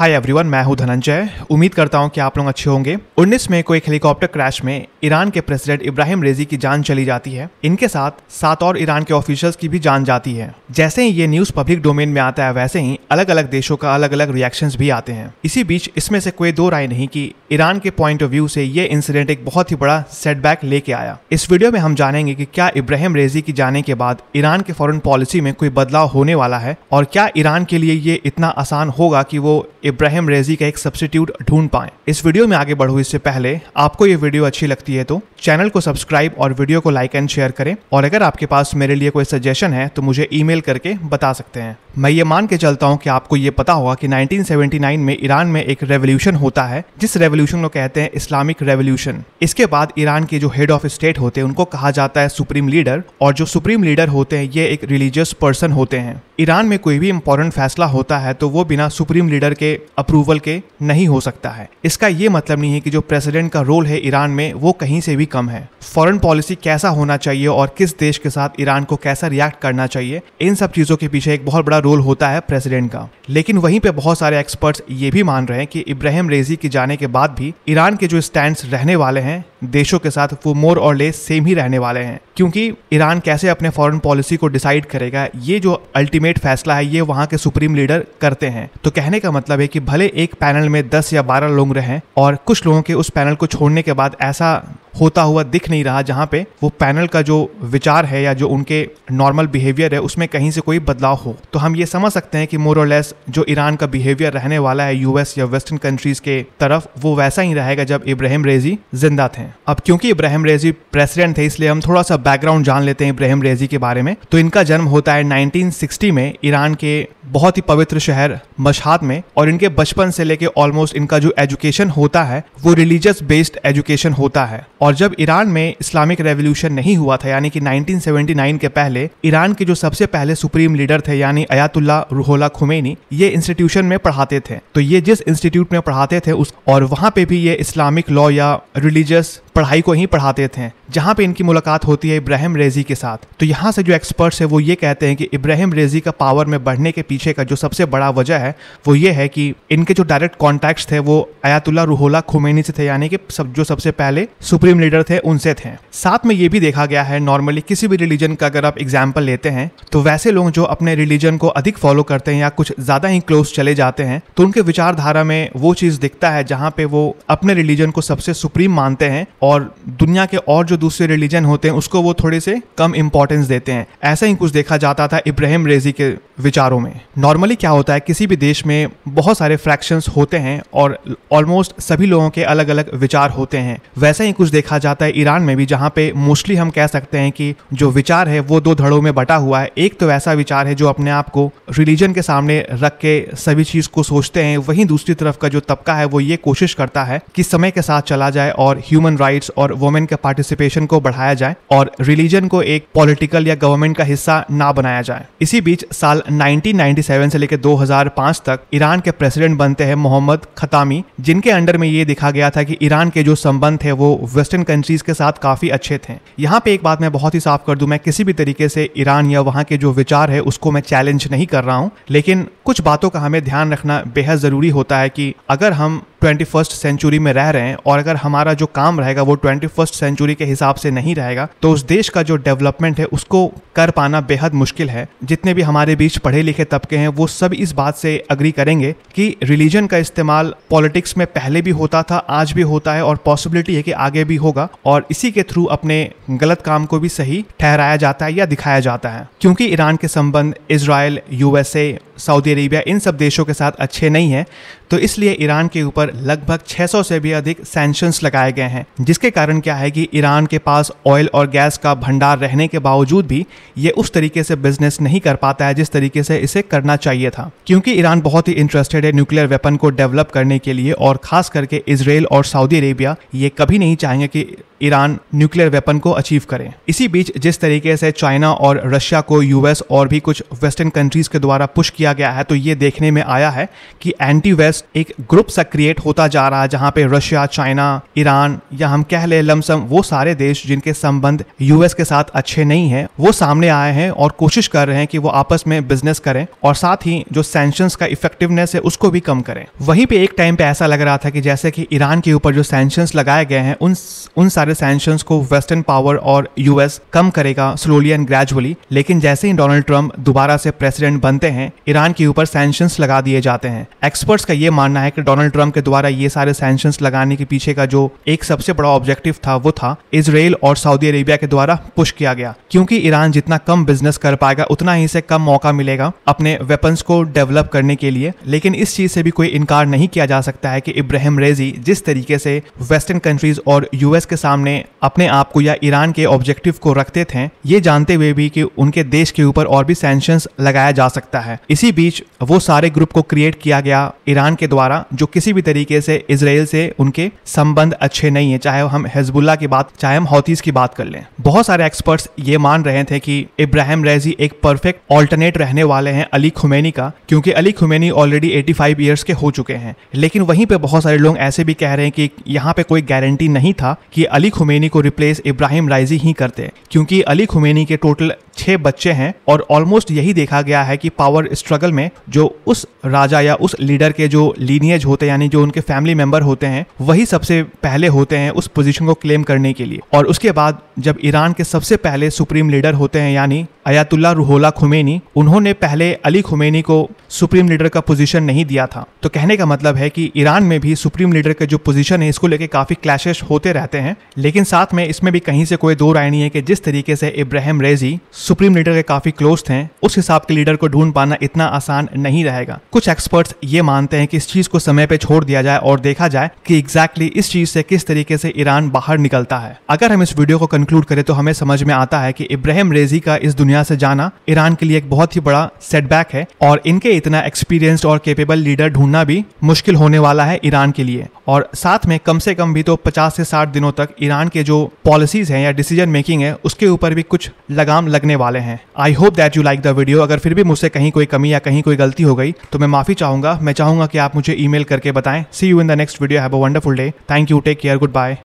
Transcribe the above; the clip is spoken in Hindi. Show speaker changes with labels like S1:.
S1: हाय एवरीवन मैं हूं धनंजय उम्मीद करता हूं कि आप लोग अच्छे होंगे 19 मई को एक हेलीकॉप्टर क्रैश में ईरान के प्रेसिडेंट इब्राहिम रेजी की जान चली जाती है इनके साथ सात और ईरान के ऑफिशियल्स की भी जान जाती है जैसे ही ये न्यूज पब्लिक डोमेन में आता है वैसे ही अलग अलग देशों का अलग अलग रिएक्शन भी आते हैं इसी बीच इसमें से कोई दो राय नहीं की ईरान के पॉइंट ऑफ व्यू से ये इंसिडेंट एक बहुत ही बड़ा सेटबैक लेके आया इस वीडियो में हम जानेंगे की क्या इब्राहिम रेजी की जाने के बाद ईरान के फॉरन पॉलिसी में कोई बदलाव होने वाला है और क्या ईरान के लिए ये इतना आसान होगा की वो इब्राहिम रेजी का एक सब्सिट्यूट ढूंढ पाए इस वीडियो में आगे बढ़ो इससे पहले आपको ये वीडियो अच्छी लगती है तो चैनल को सब्सक्राइब और वीडियो को लाइक एंड शेयर करें और अगर आपके पास मेरे लिए कोई सजेशन है तो मुझे ई करके बता सकते हैं मैं ये मान के चलता हूँ कि आपको ये पता होगा कि 1979 में ईरान में एक रेवोल्यूशन होता है जिस रेवोल्यूशन को कहते हैं इस्लामिक रेवोल्यूशन इसके बाद ईरान के जो हेड ऑफ स्टेट होते हैं उनको कहा जाता है सुप्रीम लीडर और जो सुप्रीम लीडर होते हैं ये एक रिलीजियस पर्सन होते हैं ईरान में कोई भी इम्पोर्टेंट फैसला होता है तो वो बिना सुप्रीम लीडर के अप्रूवल के नहीं हो सकता है इसका ये मतलब नहीं है कि जो प्रेसिडेंट का रोल है ईरान में वो कहीं से भी कम है फॉरेन पॉलिसी कैसा होना चाहिए और किस देश के साथ ईरान को कैसा रिएक्ट करना चाहिए इन सब चीज़ों के पीछे एक बहुत बड़ा रोल होता है प्रेसिडेंट का लेकिन वहीं पर बहुत सारे एक्सपर्ट्स ये भी मान रहे हैं कि इब्राहिम रेजी के जाने के बाद भी ईरान के जो स्टैंड रहने वाले हैं देशों के साथ वो मोर और लेस सेम ही रहने वाले हैं क्योंकि ईरान कैसे अपने फॉरेन पॉलिसी को डिसाइड करेगा ये जो अल्टीमेट फैसला है ये वहाँ के सुप्रीम लीडर करते हैं तो कहने का मतलब है कि भले एक पैनल में दस या बारह लोग रहें और कुछ लोगों के उस पैनल को छोड़ने के बाद ऐसा होता हुआ दिख नहीं रहा जहाँ पे वो पैनल का जो विचार है या जो उनके नॉर्मल बिहेवियर है उसमें कहीं से कोई बदलाव हो तो हम ये समझ सकते हैं कि मोरलेस जो ईरान का बिहेवियर रहने वाला है यूएस या वेस्टर्न कंट्रीज के तरफ वो वैसा ही रहेगा जब इब्राहिम रेजी जिंदा थे अब क्योंकि इब्राहिम रेजी प्रेसिडेंट थे इसलिए हम थोड़ा सा बैकग्राउंड जान लेते हैं इब्राहिम रेजी के बारे में तो इनका जन्म होता है नाइनटीन में ईरान के बहुत ही पवित्र शहर मशहाद में और इनके बचपन से लेके ऑलमोस्ट इनका जो एजुकेशन होता है वो रिलीजियस बेस्ड एजुकेशन होता है और जब ईरान में इस्लामिक रेवोल्यूशन नहीं हुआ था यानी कि 1979 के पहले ईरान के जो सबसे पहले सुप्रीम लीडर थे यानी अयातुल्ला रूहोला खुमेनी ये इंस्टीट्यूशन में पढ़ाते थे तो ये जिस इंस्टीट्यूट में पढ़ाते थे उस और वहाँ पे भी ये इस्लामिक लॉ या रिलीजियस पढ़ाई को ही पढ़ाते थे जहाँ पे इनकी मुलाकात होती है इब्राहिम रेजी के साथ तो यहाँ से जो एक्सपर्ट्स है वो ये कहते हैं कि इब्राहिम रेजी का पावर में बढ़ने के पीछे का जो सबसे बड़ा वजह है वो ये है कि इनके जो डायरेक्ट कॉन्टैक्ट्स थे वो अयातुल्ला रूहोला खुमेनी से थे यानी कि सब जो सबसे पहले सुप्रीम लीडर थे उनसे थे साथ में ये भी देखा गया है नॉर्मली किसी भी रिलीजन का अगर आप एग्जाम्पल लेते हैं तो वैसे लोग जो अपने रिलीजन को अधिक फॉलो करते हैं या कुछ ज़्यादा ही क्लोज चले जाते हैं तो उनके विचारधारा में वो चीज़ दिखता है जहाँ पे वो अपने रिलीजन को सबसे सुप्रीम मानते हैं और दुनिया के और जो दूसरे रिलीजन होते हैं उसको वो थोड़े से कम इम्पोर्टेंस देते हैं ऐसा ही कुछ देखा जाता था इब्राहिम रेजी के विचारों में नॉर्मली क्या होता है किसी भी देश में बहुत सारे फ्रैक्शंस होते हैं और ऑलमोस्ट सभी लोगों के अलग अलग विचार होते हैं वैसे ही कुछ देखा जाता है ईरान में भी जहाँ पे मोस्टली हम कह सकते हैं कि जो विचार है वो दो धड़ों में बटा हुआ है एक तो ऐसा विचार है जो अपने आप को रिलीजन के सामने रख के सभी चीज़ को सोचते हैं वहीं दूसरी तरफ का जो तबका है वो ये कोशिश करता है कि समय के साथ चला जाए और ह्यूमन राइट्स और वुमेन के पार्टिसिपेशन को बढ़ाया जाए और रिलीजन को एक पॉलिटिकल या गवर्नमेंट का हिस्सा ना बनाया जाए इसी बीच साल 1997 से लेकर 2005 तक ईरान के प्रेसिडेंट बनते हैं मोहम्मद खतामी जिनके अंडर में ये देखा गया था कि ईरान के जो संबंध थे वो वेस्टर्न कंट्रीज के साथ काफी अच्छे थे यहाँ पे एक बात मैं बहुत ही साफ कर दूं मैं किसी भी तरीके से ईरान या वहाँ के जो विचार है उसको मैं चैलेंज नहीं कर रहा हूँ लेकिन कुछ बातों का हमें ध्यान रखना बेहद ज़रूरी होता है कि अगर हम ट्वेंटी फर्स्ट सेंचुरी में रह रहे हैं और अगर हमारा जो काम रहेगा वो ट्वेंटी फर्स्ट सेंचुरी के हिसाब से नहीं रहेगा तो उस देश का जो डेवलपमेंट है उसको कर पाना बेहद मुश्किल है जितने भी हमारे बीच पढ़े लिखे तबके हैं वो सब इस बात से अग्री करेंगे कि रिलीजन का इस्तेमाल पॉलिटिक्स में पहले भी होता था आज भी होता है और पॉसिबिलिटी है कि आगे भी होगा और इसी के थ्रू अपने गलत काम को भी सही ठहराया जाता है या दिखाया जाता है क्योंकि ईरान के संबंध इसराइल यूएसए सऊदी अरेबिया इन सब देशों के साथ अच्छे नहीं हैं तो इसलिए ईरान के ऊपर लगभग 600 से भी अधिक सैंक्शंस लगाए गए हैं जिसके कारण क्या है कि ईरान के पास ऑयल और गैस का भंडार रहने के बावजूद भी ये उस तरीके से बिजनेस नहीं कर पाता है जिस तरीके से इसे करना चाहिए था क्योंकि ईरान बहुत ही इंटरेस्टेड है न्यूक्लियर वेपन को डेवलप करने के लिए और खास करके इसराइल और सऊदी अरेबिया ये कभी नहीं चाहेंगे कि ईरान न्यूक्लियर वेपन को अचीव करें इसी बीच जिस तरीके से चाइना और रशिया को यूएस और भी कुछ वेस्टर्न कंट्रीज के द्वारा पुश किया किया गया है तो ये देखने में आया है कि एंटी वेस्ट एक ग्रुप सा क्रिएट होता जा रहा है जहां पे रशिया चाइना ईरान या हम कह ले लमसम वो सारे देश जिनके संबंध यूएस के साथ अच्छे नहीं है वो सामने आए हैं और कोशिश कर रहे हैं कि वो आपस में बिजनेस करें और साथ ही जो सेंशन का इफेक्टिवनेस है उसको भी कम करें वहीं पे एक टाइम पे ऐसा लग रहा था कि जैसे कि ईरान के ऊपर जो सेंशन लगाए गए हैं उन उन सारे सेंशन को वेस्टर्न पावर और यूएस कम करेगा स्लोली एंड ग्रेजुअली लेकिन जैसे ही डोनाल्ड ट्रंप दोबारा से प्रेसिडेंट बनते हैं ईरान ईरान के ऊपर सैंक्शंस लगा दिए जाते हैं एक्सपर्ट्स का ये मानना है कि डोनाल्ड ट्रंप के द्वारा ये सारे सैंक्शंस लगाने के पीछे का जो एक सबसे बड़ा ऑब्जेक्टिव था वो था इसराइल और सऊदी अरेबिया के द्वारा पुश किया गया क्योंकि ईरान जितना कम बिजनेस कर पाएगा उतना ही से कम मौका मिलेगा अपने वेपन्स को डेवलप करने के लिए लेकिन इस चीज से भी कोई इनकार नहीं किया जा सकता है कि इब्राहिम रेजी जिस तरीके से वेस्टर्न कंट्रीज और यूएस के सामने अपने आप को या ईरान के ऑब्जेक्टिव को रखते थे ये जानते हुए भी कि उनके देश के ऊपर और भी सैंक्शन लगाया जा सकता है इसी इसी बीच वो सारे ग्रुप को क्रिएट किया गया ईरान के द्वारा जो किसी भी तरीके से इसराइल से उनके संबंध अच्छे नहीं है चाहे हम हेजबुल्ला की बात चाहे हम हौतीस की बात कर लें बहुत सारे एक्सपर्ट्स ये मान रहे थे कि इब्राहिम रेजी एक परफेक्ट ऑल्टरनेट रहने वाले हैं अली खुमैनी का क्योंकि Ali Khamenei already eighty five years के हो चुके हैं लेकिन वहीं पे बहुत सारे लोग ऐसे भी कह रहे हैं कि यहाँ पे कोई गारंटी नहीं था कि अली खुमैनी को रिप्लेस इब्राहिम राइजी ही करते क्योंकि अली खुमैनी के टोटल छह बच्चे हैं और ऑलमोस्ट यही देखा गया है कि पावर स्ट्रगल स्ट्रगल में जो उस राजा या उस लीडर के जो लीनियज होते हैं यानी जो उनके फैमिली मेंबर होते हैं वही सबसे पहले होते हैं उस पोजीशन को क्लेम करने के लिए और उसके बाद जब ईरान के सबसे पहले सुप्रीम लीडर होते हैं यानी अयातुल्ला रूहोला खुमेनी उन्होंने पहले अली खुमेनी को सुप्रीम लीडर का पोजीशन नहीं दिया था तो कहने का मतलब है कि ईरान में भी सुप्रीम लीडर का जो पोजीशन है इसको लेके काफी क्लैशेस होते रहते हैं लेकिन साथ में इसमें भी कहीं से कोई दो राय नहीं है कि जिस तरीके से इब्राहिम रेजी सुप्रीम लीडर के काफी क्लोज थे उस हिसाब के लीडर को ढूंढ पाना इतना इतना आसान नहीं रहेगा कुछ एक्सपर्ट्स ये मानते हैं कि इस चीज को समय पे छोड़ दिया जाए और देखा जाए कि एग्जैक्टली exactly इस चीज से किस तरीके से ईरान बाहर निकलता है अगर हम इस वीडियो को कंक्लूड करें तो हमें समझ में आता है कि इब्राहिम रेजी का इस दुनिया से जाना ईरान के लिए एक बहुत ही बड़ा सेटबैक है और इनके इतना एक्सपीरियंस्ड और केपेबल लीडर ढूंढना भी मुश्किल होने वाला है ईरान के लिए और साथ में कम से कम भी तो 50 से 60 दिनों तक ईरान के जो पॉलिसीज हैं या डिसीजन मेकिंग है उसके ऊपर भी कुछ लगाम लगने वाले हैं I hope that you like the video अगर फिर भी मुझसे कहीं कोई कमी या कहीं कोई गलती हो गई तो मैं माफी चाहूंगा मैं चाहूंगा कि आप मुझे ईमेल करके बताएं see you in the next video have a wonderful day thank you take care good bye